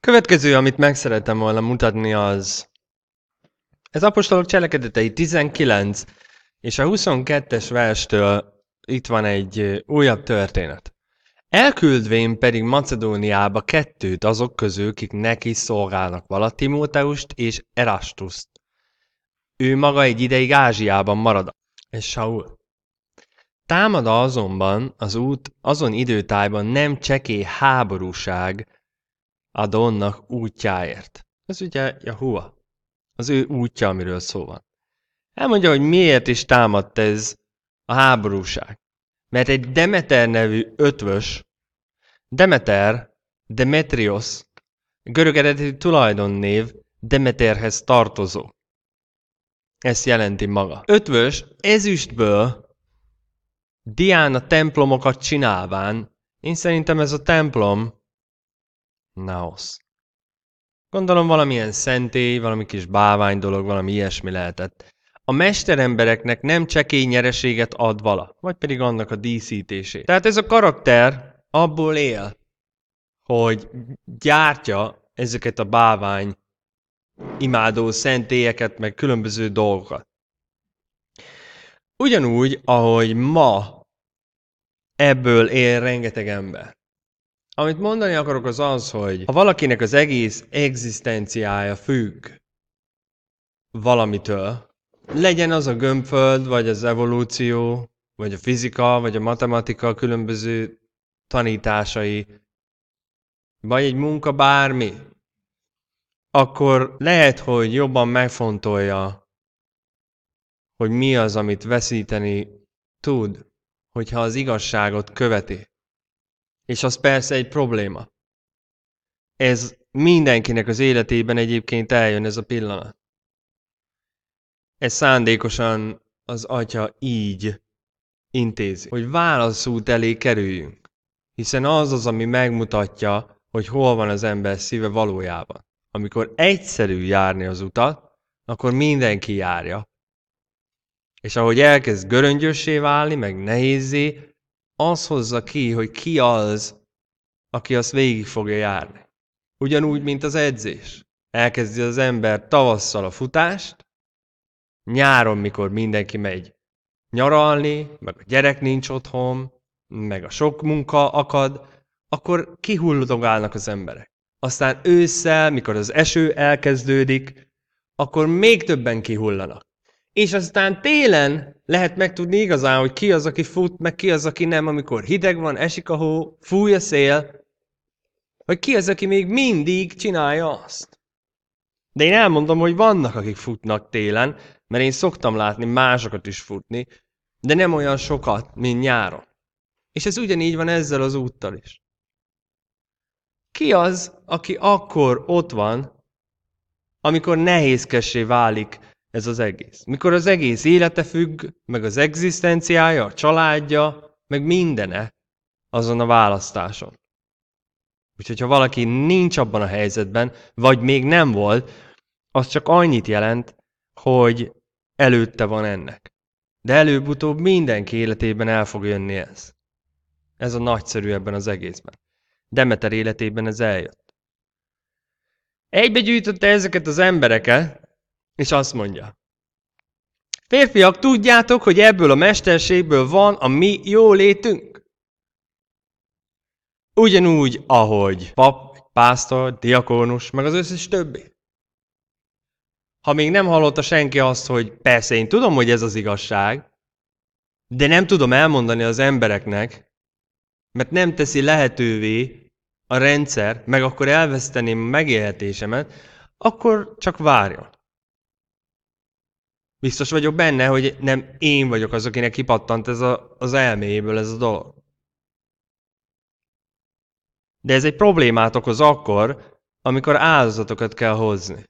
Következő, amit meg szeretem volna mutatni az... Ez apostolok cselekedetei 19, és a 22-es verstől itt van egy újabb történet. Elküldvén pedig Macedóniába kettőt azok közül, kik neki szolgálnak vala, Timóteust és Erastuszt. Ő maga egy ideig Ázsiában marad, és Saul. Támad azonban az út azon időtájban nem cseké háborúság a Donnak útjáért. Ez ugye Jahua, az ő útja, amiről szó van. Elmondja, hogy miért is támadt ez a háborúság. Mert egy Demeter nevű ötvös, Demeter, Demetrios, görög eredeti tulajdonnév Demeterhez tartozó. Ezt jelenti maga. Ötvös ezüstből Diana templomokat csinálván, én szerintem ez a templom Naos. Gondolom valamilyen szentély, valami kis bávány dolog, valami ilyesmi lehetett a mesterembereknek nem csekély nyereséget ad vala, vagy pedig annak a díszítését. Tehát ez a karakter abból él, hogy gyártja ezeket a bávány imádó szentélyeket, meg különböző dolgokat. Ugyanúgy, ahogy ma ebből él rengeteg ember. Amit mondani akarok az az, hogy ha valakinek az egész egzisztenciája függ valamitől, legyen az a gömbföld, vagy az evolúció, vagy a fizika, vagy a matematika különböző tanításai, vagy egy munka bármi, akkor lehet, hogy jobban megfontolja, hogy mi az, amit veszíteni tud, hogyha az igazságot követi. És az persze egy probléma. Ez mindenkinek az életében egyébként eljön ez a pillanat. Ez szándékosan az atya így intézi, hogy válaszút elé kerüljünk, hiszen az az, ami megmutatja, hogy hol van az ember szíve valójában. Amikor egyszerű járni az utat, akkor mindenki járja. És ahogy elkezd göröngyössé válni, meg nehézé, az hozza ki, hogy ki az, aki azt végig fogja járni. Ugyanúgy, mint az edzés. Elkezdi az ember tavasszal a futást, Nyáron, mikor mindenki megy nyaralni, meg a gyerek nincs otthon, meg a sok munka akad, akkor kihullodogálnak az emberek. Aztán ősszel, mikor az eső elkezdődik, akkor még többen kihullanak. És aztán télen lehet megtudni igazán, hogy ki az, aki fut, meg ki az, aki nem, amikor hideg van, esik a hó, fúj a szél, hogy ki az, aki még mindig csinálja azt. De én elmondom, hogy vannak, akik futnak télen, mert én szoktam látni másokat is futni, de nem olyan sokat, mint nyáron. És ez ugyanígy van ezzel az úttal is. Ki az, aki akkor ott van, amikor nehézkessé válik ez az egész? Mikor az egész élete függ, meg az egzisztenciája, a családja, meg mindene azon a választáson. Úgyhogy ha valaki nincs abban a helyzetben, vagy még nem volt, az csak annyit jelent, hogy Előtte van ennek. De előbb-utóbb mindenki életében el fog jönni ez. Ez a nagyszerű ebben az egészben. Demeter életében ez eljött. Egybe gyűjtötte ezeket az embereket, és azt mondja, Férfiak, tudjátok, hogy ebből a mesterségből van a mi jólétünk? Ugyanúgy, ahogy pap, pásztor, diakónus, meg az összes többi ha még nem hallotta senki azt, hogy persze én tudom, hogy ez az igazság, de nem tudom elmondani az embereknek, mert nem teszi lehetővé a rendszer, meg akkor elveszteném megélhetésemet, akkor csak várjon. Biztos vagyok benne, hogy nem én vagyok az, akinek kipattant ez a, az elméjéből ez a dolog. De ez egy problémát okoz akkor, amikor áldozatokat kell hozni.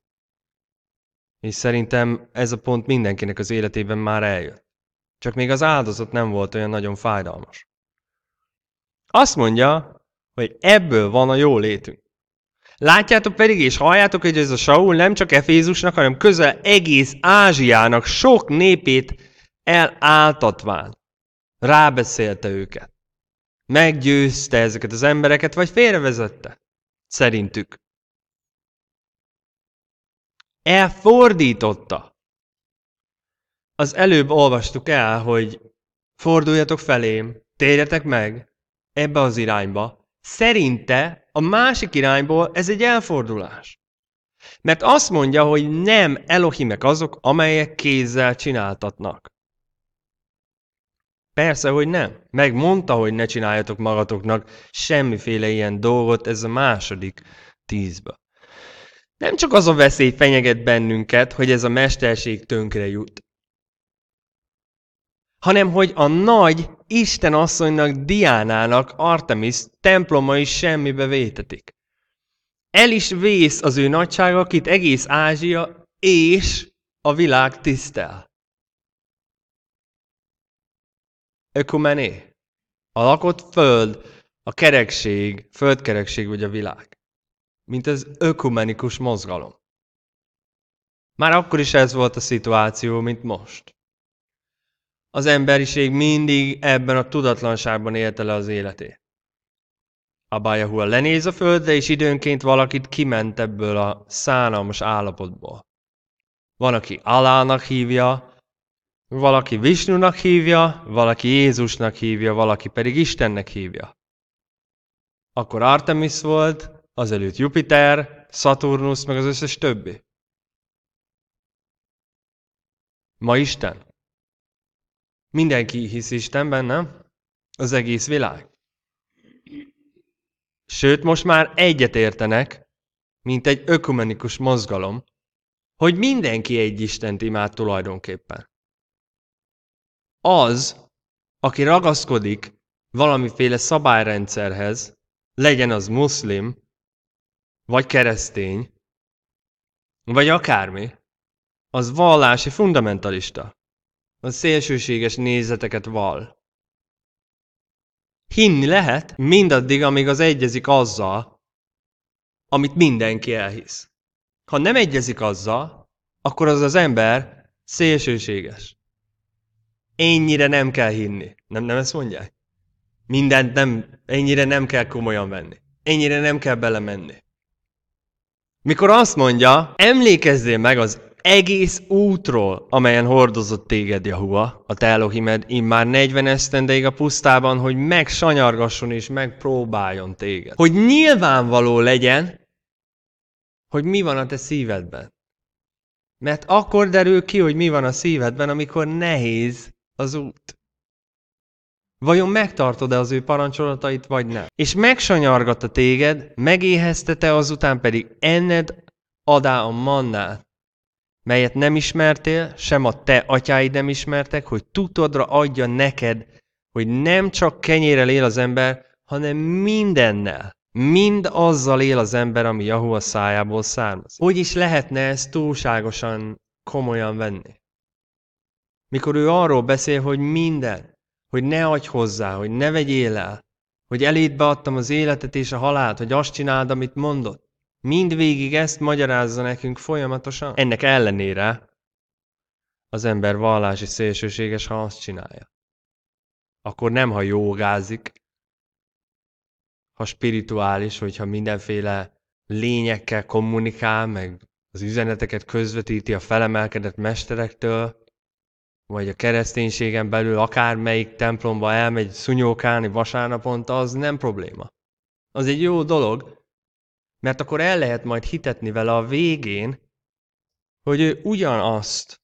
És szerintem ez a pont mindenkinek az életében már eljött. Csak még az áldozat nem volt olyan nagyon fájdalmas. Azt mondja, hogy ebből van a jó létünk. Látjátok pedig és halljátok, hogy ez a Saul nem csak Efézusnak, hanem közel egész Ázsiának sok népét eláltatván. Rábeszélte őket. Meggyőzte ezeket az embereket, vagy félrevezette? Szerintük. E fordította. Az előbb olvastuk el, hogy forduljatok felém, térjetek meg, ebbe az irányba. Szerinte a másik irányból ez egy elfordulás. Mert azt mondja, hogy nem elohimek azok, amelyek kézzel csináltatnak. Persze, hogy nem. Megmondta, hogy ne csináljatok magatoknak semmiféle ilyen dolgot, ez a második tízbe. Nem csak az a veszély fenyeget bennünket, hogy ez a mesterség tönkre jut, hanem hogy a nagy Isten asszonynak, Diánának Artemis temploma is semmibe vétetik. El is vész az ő nagysága, akit egész Ázsia és a világ tisztel. Ökumené. A lakott föld, a kerekség, földkerekség vagy a világ mint az ökumenikus mozgalom. Már akkor is ez volt a szituáció, mint most. Az emberiség mindig ebben a tudatlanságban élte le az életét. Bajahua lenéz a földre, és időnként valakit kiment ebből a szánalmas állapotból. Van, aki Alának hívja, valaki Visnunak hívja, valaki Jézusnak hívja, valaki pedig Istennek hívja. Akkor Artemis volt, azelőtt Jupiter, Saturnus, meg az összes többi. Ma Isten. Mindenki hisz Istenben, nem? Az egész világ. Sőt, most már egyet értenek, mint egy ökumenikus mozgalom, hogy mindenki egy Istent imád tulajdonképpen. Az, aki ragaszkodik valamiféle szabályrendszerhez, legyen az muszlim, vagy keresztény, vagy akármi, az vallási fundamentalista. Az szélsőséges nézeteket val. Hinni lehet mindaddig, amíg az egyezik azzal, amit mindenki elhisz. Ha nem egyezik azzal, akkor az az ember szélsőséges. Ennyire nem kell hinni. Nem, nem ezt mondják? Mindent nem, ennyire nem kell komolyan venni. Ennyire nem kell belemenni. Mikor azt mondja, emlékezzél meg az egész útról, amelyen hordozott téged Jahua, a te Elohimed immár 40 esztendeig a pusztában, hogy megsanyargasson és megpróbáljon téged. Hogy nyilvánvaló legyen, hogy mi van a te szívedben. Mert akkor derül ki, hogy mi van a szívedben, amikor nehéz az út. Vajon megtartod-e az ő parancsolatait, vagy nem? És megsanyargatta téged, megéheztete, azután pedig enned adá a mannát, melyet nem ismertél, sem a te atyáid nem ismertek, hogy tudodra adja neked, hogy nem csak kenyérrel él az ember, hanem mindennel. Mind azzal él az ember, ami Jahua szájából származik. Hogy is lehetne ezt túlságosan komolyan venni? Mikor ő arról beszél, hogy minden, hogy ne adj hozzá, hogy ne vegyél el, hogy eléd beadtam az életet és a halált, hogy azt csináld, amit mondott. Mindvégig ezt magyarázza nekünk folyamatosan. Ennek ellenére az ember vallási szélsőséges, ha azt csinálja. Akkor nem, ha jogázik, ha spirituális, hogyha mindenféle lényekkel kommunikál, meg az üzeneteket közvetíti a felemelkedett mesterektől, vagy a kereszténységen belül akármelyik templomba elmegy szunyókálni vasárnaponta, az nem probléma. Az egy jó dolog, mert akkor el lehet majd hitetni vele a végén, hogy ő ugyanazt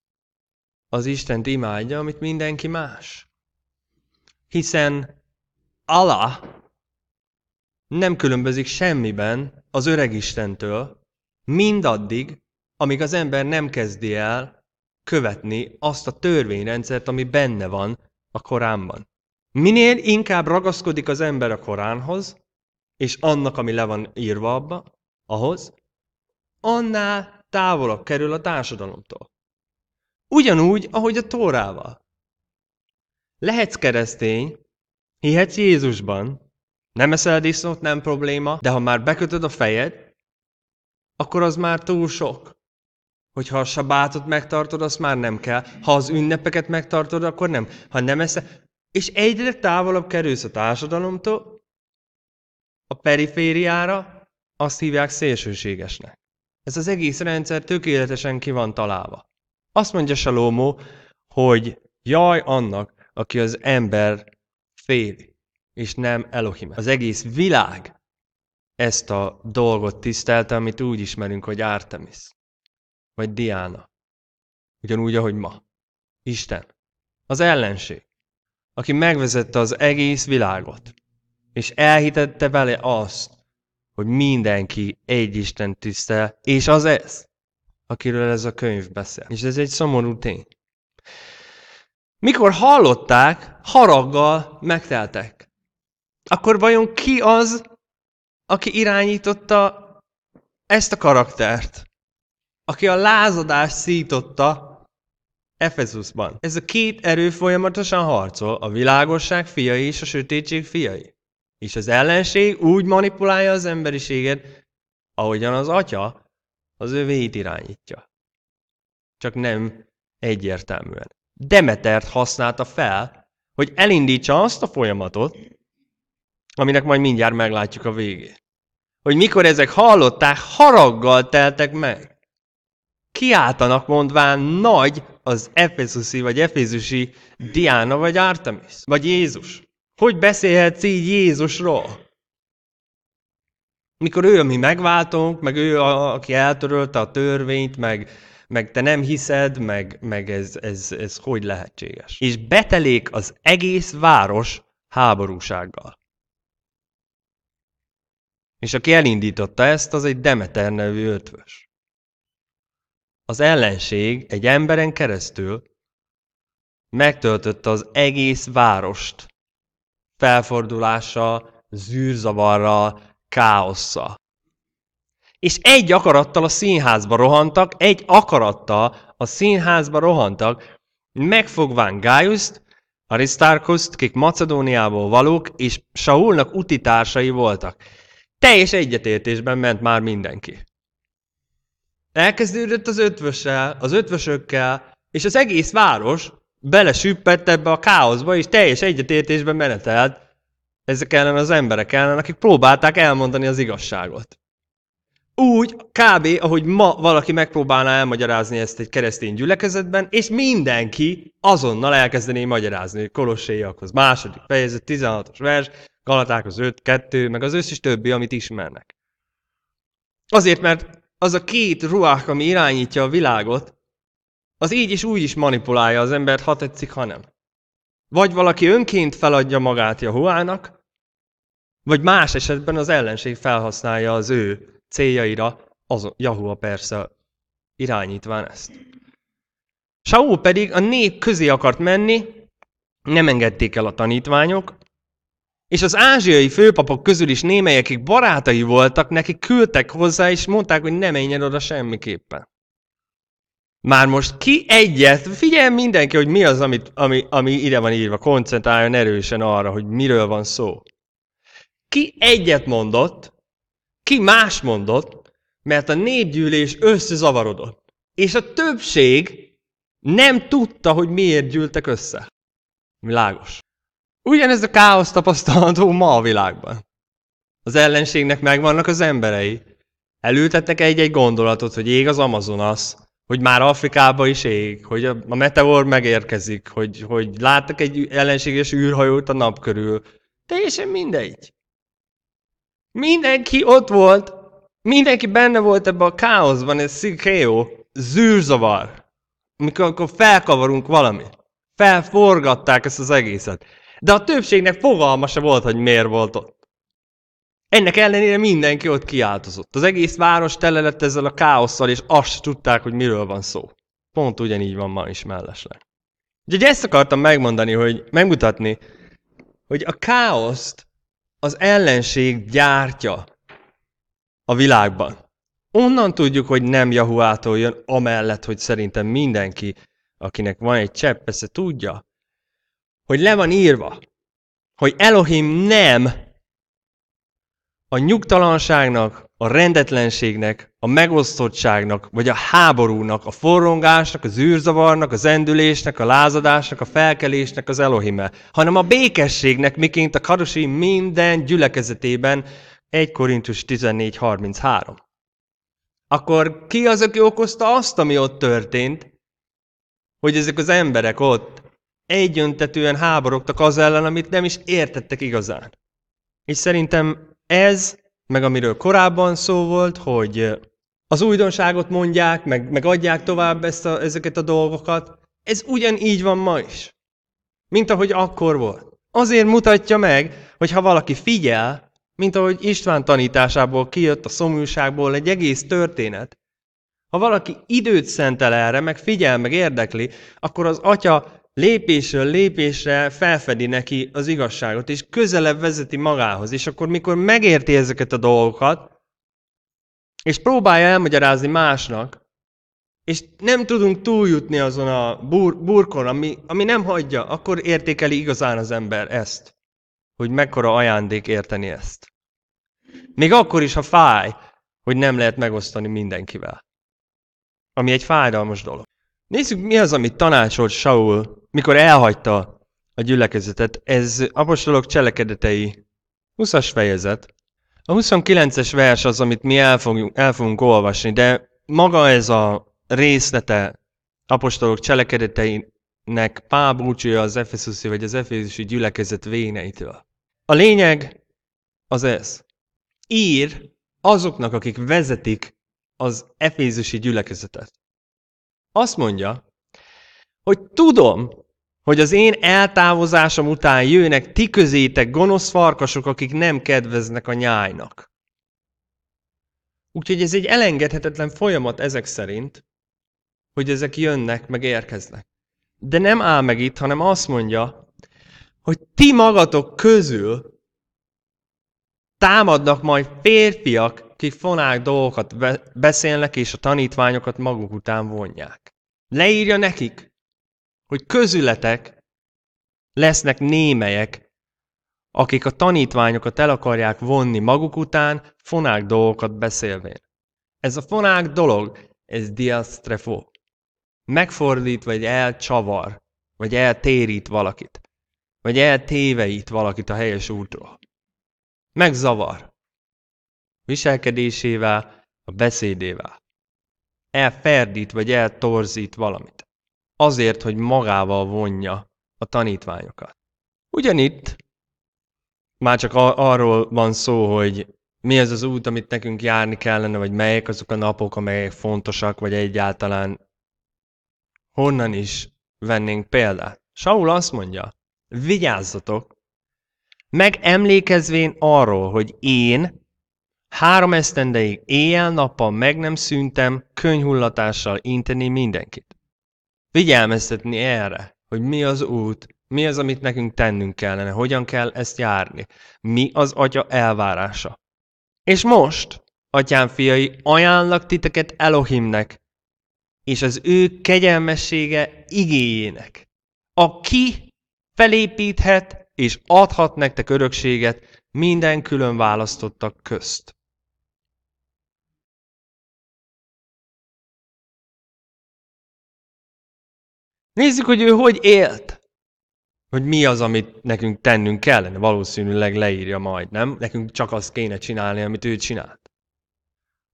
az Istent imádja, amit mindenki más. Hiszen Allah nem különbözik semmiben az öreg Istentől, mindaddig, amíg az ember nem kezdi el követni azt a törvényrendszert, ami benne van a Koránban. Minél inkább ragaszkodik az ember a Koránhoz, és annak, ami le van írva abba, ahhoz, annál távolabb kerül a társadalomtól. Ugyanúgy, ahogy a Tórával. Lehetsz keresztény, hihetsz Jézusban, nem eszel disznót, nem probléma, de ha már bekötöd a fejed, akkor az már túl sok. Hogyha a sabátot megtartod, azt már nem kell. Ha az ünnepeket megtartod, akkor nem. Ha nem eszel, és egyre távolabb kerülsz a társadalomtól, a perifériára, azt hívják szélsőségesnek. Ez az egész rendszer tökéletesen ki van találva. Azt mondja Salomó, hogy jaj annak, aki az ember féli, és nem Elohim. Az egész világ ezt a dolgot tisztelte, amit úgy ismerünk, hogy Artemis vagy Diana. Ugyanúgy, ahogy ma. Isten. Az ellenség, aki megvezette az egész világot, és elhitette vele azt, hogy mindenki egy Isten tisztel, és az ez, akiről ez a könyv beszél. És ez egy szomorú tény. Mikor hallották, haraggal megteltek. Akkor vajon ki az, aki irányította ezt a karaktert? aki a lázadást szította Efezusban. Ez a két erő folyamatosan harcol, a világosság fiai és a sötétség fiai. És az ellenség úgy manipulálja az emberiséget, ahogyan az atya az övéit irányítja. Csak nem egyértelműen. Demetert használta fel, hogy elindítsa azt a folyamatot, aminek majd mindjárt meglátjuk a végét. Hogy mikor ezek hallották, haraggal teltek meg kiáltanak mondván nagy az efezusi vagy efézusi Diana vagy Artemis, vagy Jézus. Hogy beszélhetsz így Jézusról? Mikor ő a mi meg ő, a, aki eltörölte a törvényt, meg, meg te nem hiszed, meg, meg ez, ez, ez hogy lehetséges. És betelék az egész város háborúsággal. És aki elindította ezt, az egy Demeter nevű ötvös. Az ellenség egy emberen keresztül megtöltötte az egész várost felfordulással, zűrzavarral, káosszal. És egy akarattal a színházba rohantak, egy akarattal a színházba rohantak, megfogván Gájuszt, Arisztárkuszt, kik Macedóniából valók, és Saulnak utitársai voltak. Teljes egyetértésben ment már mindenki. Elkezdődött az ötvössel, az ötvösökkel, és az egész város belesüppett ebbe a káoszba, és teljes egyetértésbe menetelt ezek ellen az emberek ellen, akik próbálták elmondani az igazságot. Úgy, kb. ahogy ma valaki megpróbálná elmagyarázni ezt egy keresztény gyülekezetben, és mindenki azonnal elkezdené magyarázni, hogy Kolosséjakhoz második fejezet, 16-os vers, Galatákhoz 5, 2, meg az összes többi, amit ismernek. Azért, mert az a két ruhák, ami irányítja a világot, az így is úgy is manipulálja az embert, ha tetszik, ha nem. Vagy valaki önként feladja magát Jahuának, vagy más esetben az ellenség felhasználja az ő céljaira, az Jahua persze irányítván ezt. Saul pedig a nép közé akart menni, nem engedték el a tanítványok, és az ázsiai főpapok közül is némelyek, akik barátai voltak, neki küldtek hozzá, és mondták, hogy ne menjen oda semmiképpen. Már most ki egyet, figyelj mindenki, hogy mi az, amit, ami, ami ide van írva, koncentráljon erősen arra, hogy miről van szó. Ki egyet mondott, ki más mondott, mert a népgyűlés összezavarodott. És a többség nem tudta, hogy miért gyűltek össze. Világos. Ugyanez a káosz tapasztalható ma a világban. Az ellenségnek megvannak az emberei. Elültettek egy-egy gondolatot, hogy ég az Amazonas, hogy már Afrikába is ég, hogy a meteor megérkezik, hogy, hogy láttak egy ellenséges űrhajót a nap körül. Teljesen mindegy. Mindenki ott volt, mindenki benne volt ebbe a káoszban, ez szikéó, zűrzavar. Mikor akkor felkavarunk valamit. Felforgatták ezt az egészet. De a többségnek fogalma se volt, hogy miért volt ott. Ennek ellenére mindenki ott kiáltozott. Az egész város tele lett ezzel a káosszal, és azt se tudták, hogy miről van szó. Pont ugyanígy van ma is mellesleg. Úgyhogy ezt akartam megmondani, hogy megmutatni, hogy a káoszt az ellenség gyártja a világban. Onnan tudjuk, hogy nem Jahuától jön, amellett, hogy szerintem mindenki, akinek van egy csepp, persze tudja, hogy le van írva, hogy Elohim nem a nyugtalanságnak, a rendetlenségnek, a megosztottságnak, vagy a háborúnak, a forrongásnak, az űrzavarnak, az endülésnek, a lázadásnak, a felkelésnek az Elohime, hanem a békességnek, miként a karosi minden gyülekezetében 1 Korintus 14.33. Akkor ki az, aki okozta azt, ami ott történt, hogy ezek az emberek ott egyöntetően háborogtak az ellen, amit nem is értettek igazán. És szerintem ez, meg amiről korábban szó volt, hogy az újdonságot mondják, meg, meg adják tovább ezt a, ezeket a dolgokat, ez ugyanígy van ma is. Mint ahogy akkor volt. Azért mutatja meg, hogy ha valaki figyel, mint ahogy István tanításából kijött a szomjúságból egy egész történet, ha valaki időt szentel erre, meg figyel, meg érdekli, akkor az atya lépésről lépésre felfedi neki az igazságot, és közelebb vezeti magához. És akkor, mikor megérti ezeket a dolgokat, és próbálja elmagyarázni másnak, és nem tudunk túljutni azon a bur burkon, ami, ami nem hagyja, akkor értékeli igazán az ember ezt, hogy mekkora ajándék érteni ezt. Még akkor is, ha fáj, hogy nem lehet megosztani mindenkivel. Ami egy fájdalmas dolog. Nézzük, mi az, amit tanácsolt Saul mikor elhagyta a gyülekezetet. Ez apostolok cselekedetei 20-as fejezet. A 29-es vers az, amit mi el fogunk, el fogunk olvasni, de maga ez a részlete apostolok cselekedeteinek Pál búcsúja az Efeszuszi vagy az Efészusi gyülekezet véneitől. A lényeg az ez. Ír azoknak, akik vezetik az Efézusi gyülekezetet. Azt mondja, hogy tudom, hogy az én eltávozásom után jönnek ti közétek gonosz farkasok, akik nem kedveznek a nyájnak. Úgyhogy ez egy elengedhetetlen folyamat ezek szerint, hogy ezek jönnek, meg érkeznek. De nem áll meg itt, hanem azt mondja, hogy ti magatok közül támadnak majd férfiak, akik fonák dolgokat beszélnek, és a tanítványokat maguk után vonják. Leírja nekik, hogy közületek lesznek némelyek, akik a tanítványokat el akarják vonni maguk után, fonák dolgokat beszélvén. Ez a fonák dolog, ez diasztrefó. Megfordít, vagy elcsavar, vagy eltérít valakit, vagy eltéveít valakit a helyes útról. Megzavar. Viselkedésével, a beszédével. Elferdít, vagy eltorzít valamit azért, hogy magával vonja a tanítványokat. Ugyanitt már csak arról van szó, hogy mi ez az út, amit nekünk járni kellene, vagy melyek azok a napok, amelyek fontosak, vagy egyáltalán honnan is vennénk példát. Saul azt mondja, vigyázzatok, megemlékezvén arról, hogy én három esztendeig éjjel-nappal meg nem szűntem könyhullatással inteni mindenkit figyelmeztetni erre, hogy mi az út, mi az, amit nekünk tennünk kellene, hogyan kell ezt járni, mi az atya elvárása. És most, atyám fiai, ajánlak titeket Elohimnek, és az ő kegyelmessége igéjének, aki felépíthet és adhat nektek örökséget minden külön választottak közt. Nézzük, hogy ő hogy élt. Hogy mi az, amit nekünk tennünk kellene. Valószínűleg leírja majd, nem? Nekünk csak azt kéne csinálni, amit ő csinált.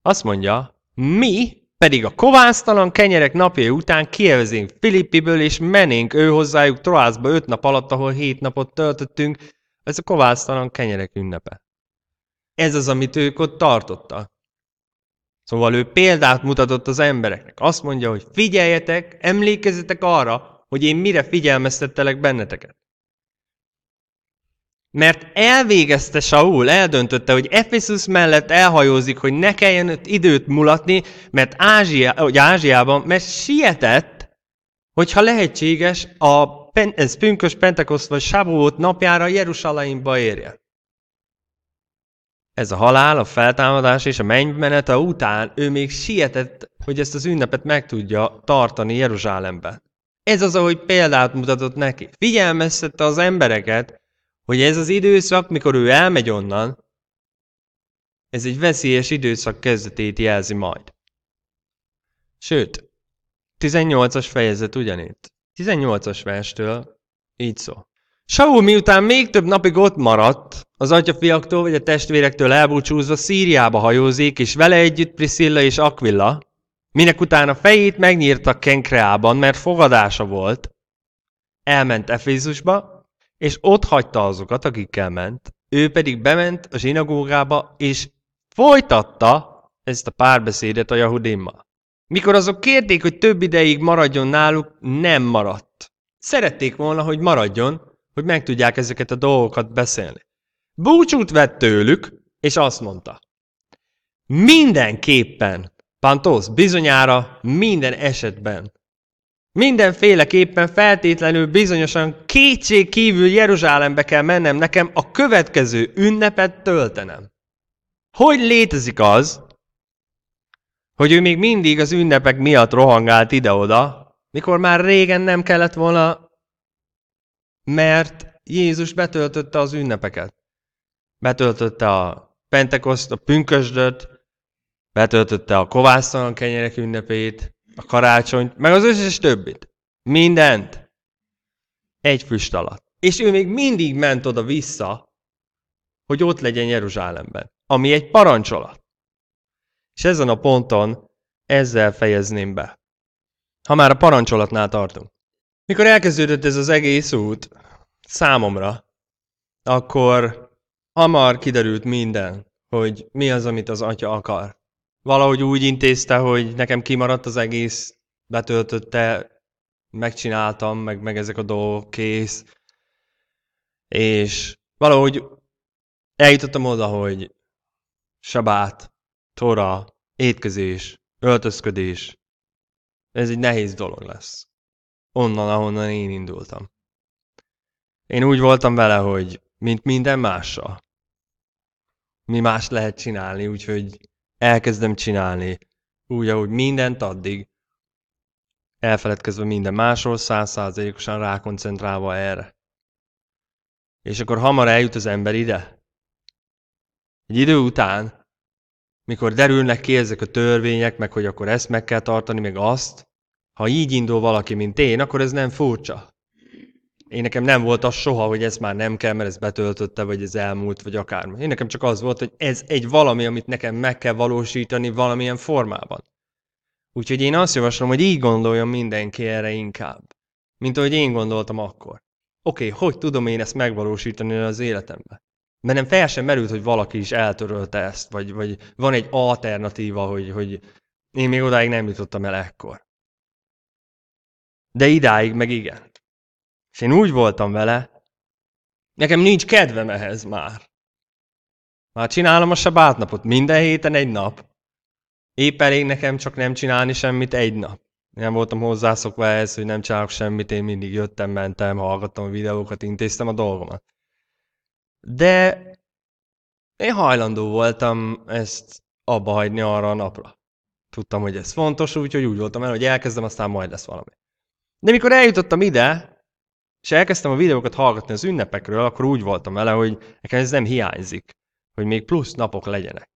Azt mondja, mi pedig a kovásztalan kenyerek napja után kievezünk Filippiből, és menénk ő hozzájuk Troászba öt nap alatt, ahol hét napot töltöttünk. Ez a kovásztalan kenyerek ünnepe. Ez az, amit ők ott tartottak. Szóval ő példát mutatott az embereknek. Azt mondja, hogy figyeljetek, emlékezzetek arra, hogy én mire figyelmeztettelek benneteket. Mert elvégezte Saul, eldöntötte, hogy Efeszus mellett elhajózik, hogy ne kelljen ott időt mulatni, mert Ázsia, vagy Ázsiában, mert sietett, hogyha lehetséges, a pen, ez pünkös Pentekoszt vagy Sábót napjára Jerusalemba érjen ez a halál, a feltámadás és a mennymenete után ő még sietett, hogy ezt az ünnepet meg tudja tartani Jeruzsálemben. Ez az, ahogy példát mutatott neki. Figyelmeztette az embereket, hogy ez az időszak, mikor ő elmegy onnan, ez egy veszélyes időszak kezdetét jelzi majd. Sőt, 18-as fejezet ugyanitt. 18-as verstől így szó. Saul miután még több napig ott maradt, az atyafiaktól vagy a testvérektől elbúcsúzva Szíriába hajózik, és vele együtt Priscilla és Aquilla, minek után a fejét megnyírta Kenkreában, mert fogadása volt, elment Efézusba, és ott hagyta azokat, akikkel ment, ő pedig bement a zsinagógába, és folytatta ezt a párbeszédet a Jahudimmal. Mikor azok kérték, hogy több ideig maradjon náluk, nem maradt. Szerették volna, hogy maradjon, hogy meg tudják ezeket a dolgokat beszélni. Búcsút vett tőlük, és azt mondta, mindenképpen, Pantosz, bizonyára minden esetben, mindenféleképpen feltétlenül bizonyosan kétség kívül Jeruzsálembe kell mennem nekem a következő ünnepet töltenem. Hogy létezik az, hogy ő még mindig az ünnepek miatt rohangált ide-oda, mikor már régen nem kellett volna mert Jézus betöltötte az ünnepeket. Betöltötte a Pentekoszt, a Pünkösdöt, betöltötte a kovásztalan kenyerek ünnepét, a karácsonyt, meg az összes többit. Mindent. Egy füst alatt. És ő még mindig ment oda-vissza, hogy ott legyen Jeruzsálemben, ami egy parancsolat. És ezen a ponton ezzel fejezném be. Ha már a parancsolatnál tartunk. Mikor elkezdődött ez az egész út számomra, akkor hamar kiderült minden, hogy mi az, amit az atya akar. Valahogy úgy intézte, hogy nekem kimaradt az egész, betöltötte, megcsináltam, meg, meg ezek a dolgok, kész. És valahogy eljutottam oda, hogy sabát, tora, étkezés, öltözködés, ez egy nehéz dolog lesz onnan, ahonnan én indultam. Én úgy voltam vele, hogy mint minden mással. Mi más lehet csinálni, úgyhogy elkezdem csinálni úgy, ahogy mindent addig, elfeledkezve minden másról, százszázalékosan rákoncentrálva erre. És akkor hamar eljut az ember ide. Egy idő után, mikor derülnek ki ezek a törvények, meg hogy akkor ezt meg kell tartani, meg azt, ha így indul valaki, mint én, akkor ez nem furcsa. Én nekem nem volt az soha, hogy ezt már nem kell, mert ez betöltötte, vagy ez elmúlt, vagy akármi. Én nekem csak az volt, hogy ez egy valami, amit nekem meg kell valósítani valamilyen formában. Úgyhogy én azt javaslom, hogy így gondoljon mindenki erre inkább, mint ahogy én gondoltam akkor. Oké, okay, hogy tudom én ezt megvalósítani az életemben? Mert nem fel sem merült, hogy valaki is eltörölte ezt, vagy, vagy van egy alternatíva, hogy, hogy én még odáig nem jutottam el ekkor. De idáig meg igen. És én úgy voltam vele, nekem nincs kedvem ehhez már. Már csinálom a sabátnapot, minden héten egy nap. Épp elég nekem csak nem csinálni semmit egy nap. Nem voltam hozzászokva ehhez, hogy nem csinálok semmit, én mindig jöttem, mentem, hallgattam a videókat, intéztem a dolgomat. De én hajlandó voltam ezt abba hagyni arra a napra. Tudtam, hogy ez fontos, úgyhogy úgy voltam el, hogy elkezdem, aztán majd lesz valami. De mikor eljutottam ide, és elkezdtem a videókat hallgatni az ünnepekről, akkor úgy voltam vele, hogy nekem ez nem hiányzik, hogy még plusz napok legyenek.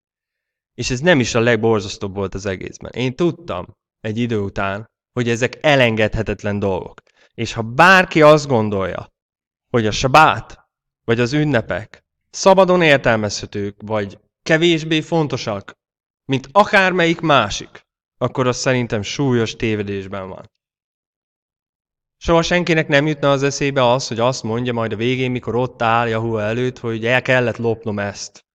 És ez nem is a legborzasztóbb volt az egészben. Én tudtam egy idő után, hogy ezek elengedhetetlen dolgok. És ha bárki azt gondolja, hogy a sabát, vagy az ünnepek szabadon értelmezhetők, vagy kevésbé fontosak, mint akármelyik másik, akkor az szerintem súlyos tévedésben van. Soha senkinek nem jutna az eszébe az, hogy azt mondja majd a végén, mikor ott áll Jahua előtt, hogy el kellett lopnom ezt,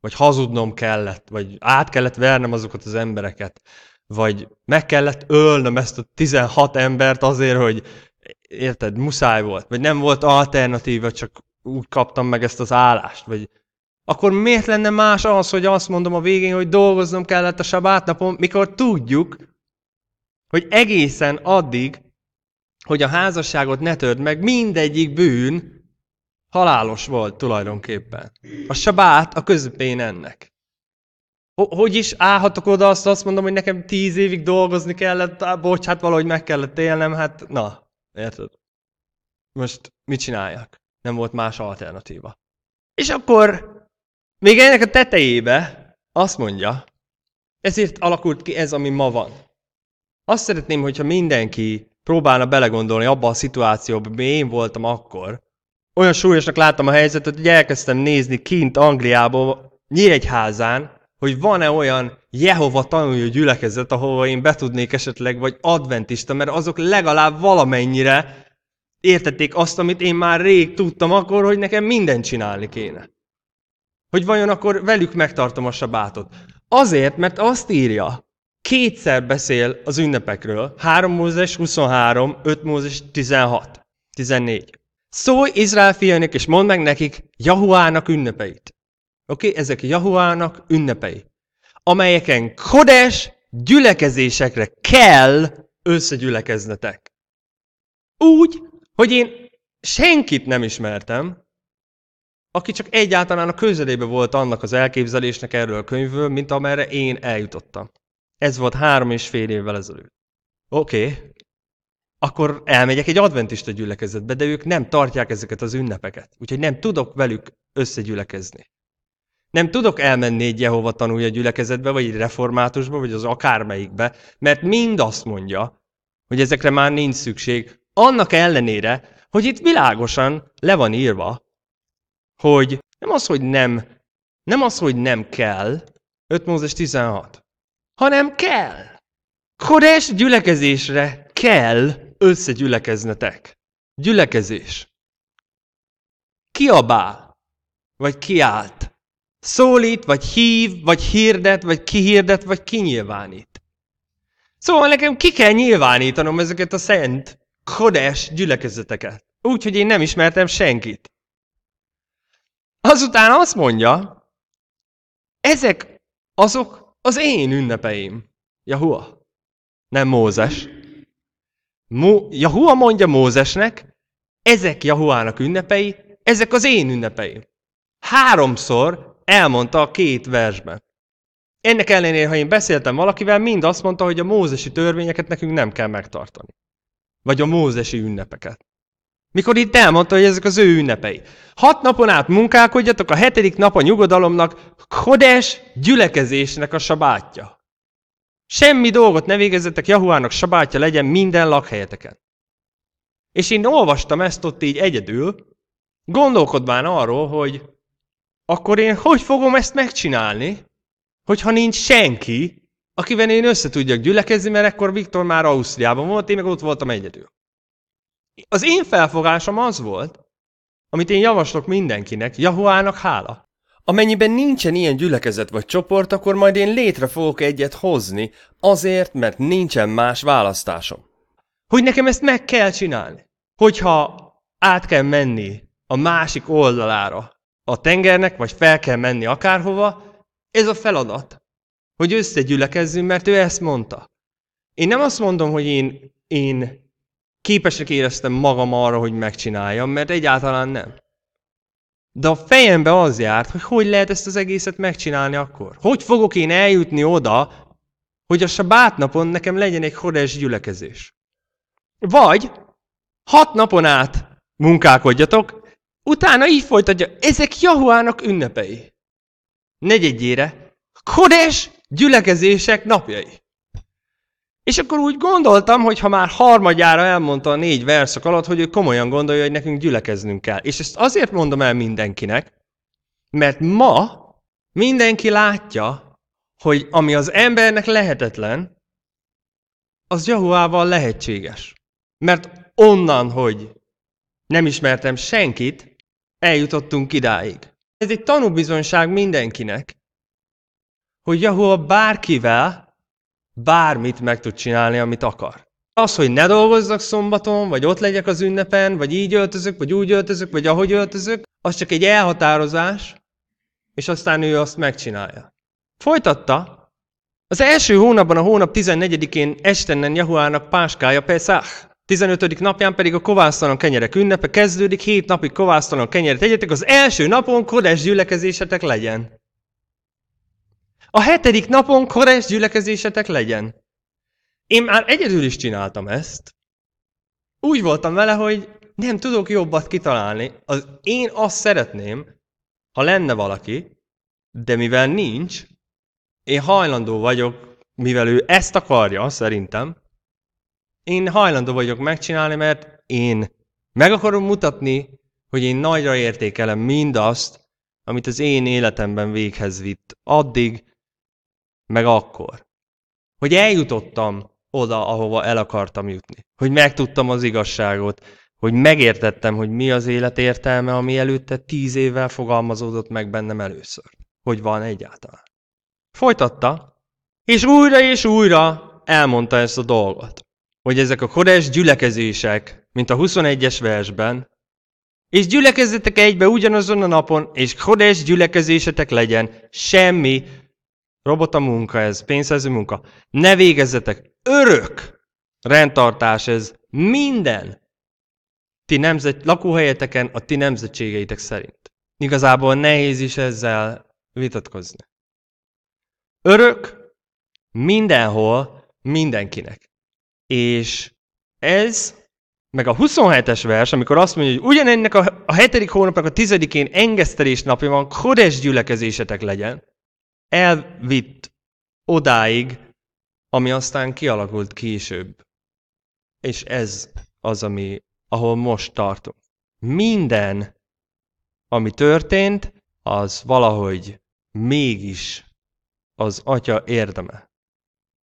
vagy hazudnom kellett, vagy át kellett vernem azokat az embereket, vagy meg kellett ölnöm ezt a 16 embert azért, hogy érted, muszáj volt, vagy nem volt alternatíva, csak úgy kaptam meg ezt az állást, vagy akkor miért lenne más az, hogy azt mondom a végén, hogy dolgoznom kellett a sabátnapon, mikor tudjuk, hogy egészen addig, hogy a házasságot ne törd meg, mindegyik bűn halálos volt tulajdonképpen. A sabát a közepén ennek. Hogy is állhatok oda, azt, azt mondom, hogy nekem tíz évig dolgozni kellett, á, bocs, hát valahogy meg kellett élnem, hát na, érted? Most mit csináljak? Nem volt más alternatíva. És akkor még ennek a tetejébe azt mondja, ezért alakult ki ez, ami ma van. Azt szeretném, hogyha mindenki próbálna belegondolni abba a szituációba, mi én voltam akkor. Olyan súlyosnak láttam a helyzetet, hogy elkezdtem nézni kint Angliából Nyíregyházán, hogy van-e olyan Jehova tanuló gyülekezet, ahova én be tudnék esetleg, vagy adventista, mert azok legalább valamennyire értették azt, amit én már rég tudtam akkor, hogy nekem mindent csinálni kéne. Hogy vajon akkor velük megtartom a sabátot. Azért, mert azt írja, kétszer beszél az ünnepekről. 3 Mózes 23, 5 Mózes 16, 14. Szólj Izrael fiainak, és mondd meg nekik Jahuának ünnepeit. Oké, okay? ezek Jahuának ünnepei, amelyeken kodes gyülekezésekre kell összegyülekeznetek. Úgy, hogy én senkit nem ismertem, aki csak egyáltalán a közelébe volt annak az elképzelésnek erről a könyvből, mint amerre én eljutottam. Ez volt három és fél évvel ezelőtt. Oké, okay. akkor elmegyek egy adventista gyülekezetbe, de ők nem tartják ezeket az ünnepeket, úgyhogy nem tudok velük összegyülekezni. Nem tudok elmenni egy Jehova tanulja gyülekezetbe, vagy egy reformátusba, vagy az akármelyikbe, mert mind azt mondja, hogy ezekre már nincs szükség, annak ellenére, hogy itt világosan le van írva, hogy nem az, hogy nem, nem az, hogy nem kell, 5 Mózes 16, hanem kell. Kodes gyülekezésre kell összegyülekeznetek. Gyülekezés. Kiabál, vagy kiált. Szólít, vagy hív, vagy hirdet, vagy kihirdet, vagy kinyilvánít. Szóval nekem ki kell nyilvánítanom ezeket a szent, kodes gyülekezeteket. Úgyhogy én nem ismertem senkit. Azután azt mondja, ezek azok az én ünnepeim. Jahua. Nem Mózes. Mo- Jahua mondja Mózesnek, ezek Jahuának ünnepei, ezek az én ünnepeim. Háromszor elmondta a két versben. Ennek ellenére, ha én beszéltem valakivel, mind azt mondta, hogy a mózesi törvényeket nekünk nem kell megtartani. Vagy a mózesi ünnepeket. Mikor itt elmondta, hogy ezek az ő ünnepei. Hat napon át munkálkodjatok, a hetedik nap a nyugodalomnak, kodes gyülekezésnek a sabátja. Semmi dolgot ne végezzetek, Jahuának sabátja legyen minden lakhelyeteken. És én olvastam ezt ott így egyedül, gondolkodván arról, hogy akkor én hogy fogom ezt megcsinálni, hogyha nincs senki, akivel én össze tudjak gyülekezni, mert ekkor Viktor már Ausztriában volt, én meg ott voltam egyedül. Az én felfogásom az volt, amit én javaslok mindenkinek, Jahuának hála. Amennyiben nincsen ilyen gyülekezet vagy csoport, akkor majd én létre fogok egyet hozni, azért, mert nincsen más választásom. Hogy nekem ezt meg kell csinálni. Hogyha át kell menni a másik oldalára a tengernek, vagy fel kell menni akárhova, ez a feladat. Hogy összegyülekezzünk, mert ő ezt mondta. Én nem azt mondom, hogy én, én képesek éreztem magam arra, hogy megcsináljam, mert egyáltalán nem. De a fejembe az járt, hogy hogy lehet ezt az egészet megcsinálni akkor. Hogy fogok én eljutni oda, hogy a napon nekem legyen egy hodes gyülekezés. Vagy hat napon át munkálkodjatok, utána így folytatja, ezek Jahuának ünnepei. Negyedjére, hodes gyülekezések napjai. És akkor úgy gondoltam, hogy ha már harmadjára elmondta a négy verszak alatt, hogy ő komolyan gondolja, hogy nekünk gyülekeznünk kell. És ezt azért mondom el mindenkinek, mert ma mindenki látja, hogy ami az embernek lehetetlen, az Jahuával lehetséges. Mert onnan, hogy nem ismertem senkit, eljutottunk idáig. Ez egy tanúbizonság mindenkinek, hogy Jahua bárkivel bármit meg tud csinálni, amit akar. Az, hogy ne dolgozzak szombaton, vagy ott legyek az ünnepen, vagy így öltözök, vagy úgy öltözök, vagy ahogy öltözök, az csak egy elhatározás, és aztán ő azt megcsinálja. Folytatta. Az első hónapban, a hónap 14-én Estenen Jahuának páskája Pesach. 15. napján pedig a kovásztalan kenyerek ünnepe kezdődik, Hét napig kovásztalan kenyeret egyetek, az első napon kodás gyülekezésetek legyen. A hetedik napon koresz gyülekezésetek legyen. Én már egyedül is csináltam ezt. Úgy voltam vele, hogy nem tudok jobbat kitalálni. Az én azt szeretném, ha lenne valaki, de mivel nincs, én hajlandó vagyok, mivel ő ezt akarja, szerintem, én hajlandó vagyok megcsinálni, mert én meg akarom mutatni, hogy én nagyra értékelem mindazt, amit az én életemben véghez vitt addig, meg akkor. Hogy eljutottam oda, ahova el akartam jutni. Hogy megtudtam az igazságot, hogy megértettem, hogy mi az élet értelme, ami előtte tíz évvel fogalmazódott meg bennem először. Hogy van egyáltalán. Folytatta, és újra és újra elmondta ezt a dolgot, hogy ezek a kores gyülekezések, mint a 21-es versben, és gyülekezzetek egybe ugyanazon a napon, és kodes gyülekezésetek legyen, semmi Robota munka ez, pénzszerző munka. Ne végezzetek! Örök rendtartás ez minden ti nemzet, lakóhelyeteken a ti nemzetségeitek szerint. Igazából nehéz is ezzel vitatkozni. Örök mindenhol mindenkinek. És ez, meg a 27-es vers, amikor azt mondja, hogy ugyanennek a, a hetedik hónapnak a tizedikén engesztelés napja van, kodes gyülekezésetek legyen, elvitt odáig, ami aztán kialakult később. És ez az, ami, ahol most tartunk. Minden, ami történt, az valahogy mégis az atya érdeme.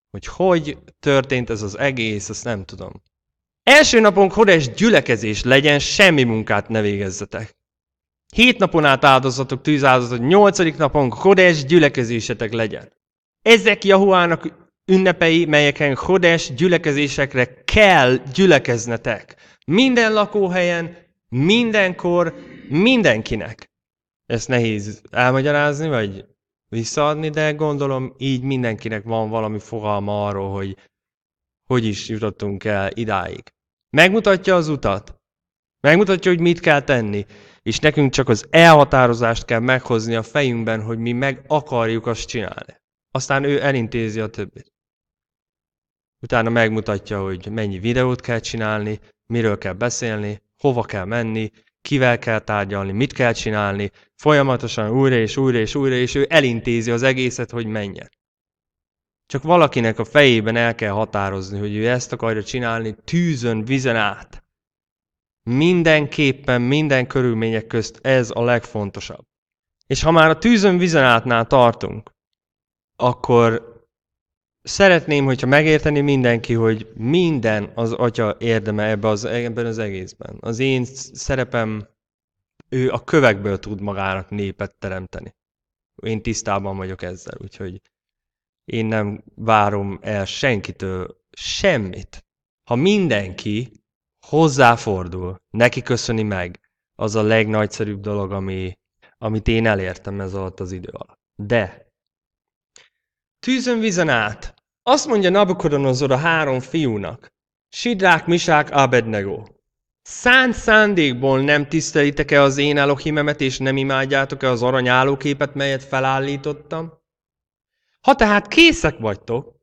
Hogy hogy történt ez az egész, azt nem tudom. Első napunk hodes gyülekezés legyen, semmi munkát ne végezzetek. Hét napon át áldozatok tűzáldozat, nyolcadik napon Kodes gyülekezésetek legyen. Ezek Jahuának ünnepei, melyeken Kodes gyülekezésekre kell gyülekeznetek. Minden lakóhelyen, mindenkor, mindenkinek. Ezt nehéz elmagyarázni, vagy visszaadni, de gondolom így mindenkinek van valami fogalma arról, hogy hogy is jutottunk el idáig. Megmutatja az utat. Megmutatja, hogy mit kell tenni és nekünk csak az elhatározást kell meghozni a fejünkben, hogy mi meg akarjuk azt csinálni. Aztán ő elintézi a többit. Utána megmutatja, hogy mennyi videót kell csinálni, miről kell beszélni, hova kell menni, kivel kell tárgyalni, mit kell csinálni, folyamatosan újra és újra és újra, és ő elintézi az egészet, hogy menjen. Csak valakinek a fejében el kell határozni, hogy ő ezt akarja csinálni tűzön, vizen át. Mindenképpen, minden körülmények közt ez a legfontosabb. És ha már a tűzön vizen átnál tartunk, akkor szeretném, hogyha megérteni mindenki, hogy minden az atya érdeme ebbe az, ebben az egészben. Az én szerepem, ő a kövekből tud magának népet teremteni. Én tisztában vagyok ezzel, úgyhogy én nem várom el senkitől semmit. Ha mindenki hozzáfordul, neki köszöni meg, az a legnagyszerűbb dolog, ami, amit én elértem ez alatt az idő alatt. De tűzön vizen át, azt mondja Nabukodonozor a három fiúnak, Sidrák, Misák, Abednego. Szánt szándékból nem tisztelitek-e az én Elohimemet, és nem imádjátok-e az arany állóképet, melyet felállítottam? Ha tehát készek vagytok,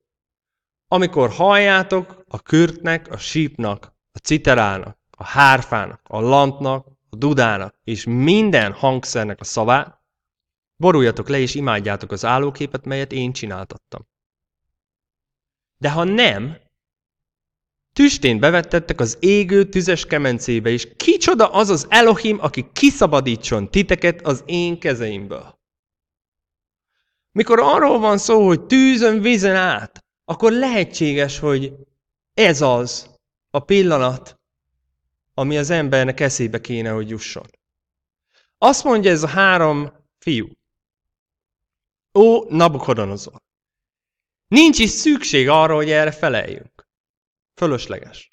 amikor halljátok a kürtnek, a sípnak, a citerának, a hárfának, a lantnak, a dudának és minden hangszernek a szavát, boruljatok le és imádjátok az állóképet, melyet én csináltattam. De ha nem, tüstént bevettettek az égő tüzes kemencébe, és kicsoda az az Elohim, aki kiszabadítson titeket az én kezeimből. Mikor arról van szó, hogy tűzön, vízen át, akkor lehetséges, hogy ez az, a pillanat, ami az embernek eszébe kéne, hogy jusson. Azt mondja ez a három fiú. Ó, Nabukodonozor! Nincs is szükség arra, hogy erre feleljünk. Fölösleges.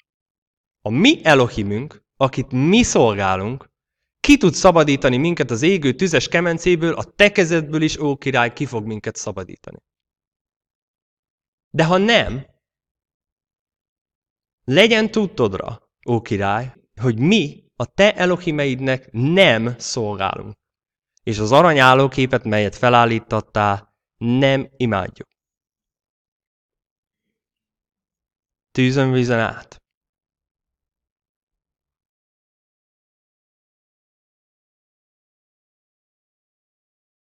A mi Elohimünk, akit mi szolgálunk, ki tud szabadítani minket az égő tüzes kemencéből, a tekezetből is, ó király, ki fog minket szabadítani. De ha nem, legyen tudtodra, ó király, hogy mi a te elohimeidnek nem szolgálunk, és az állóképet, melyet felállítottál, nem imádjuk. Tűzön vízen át.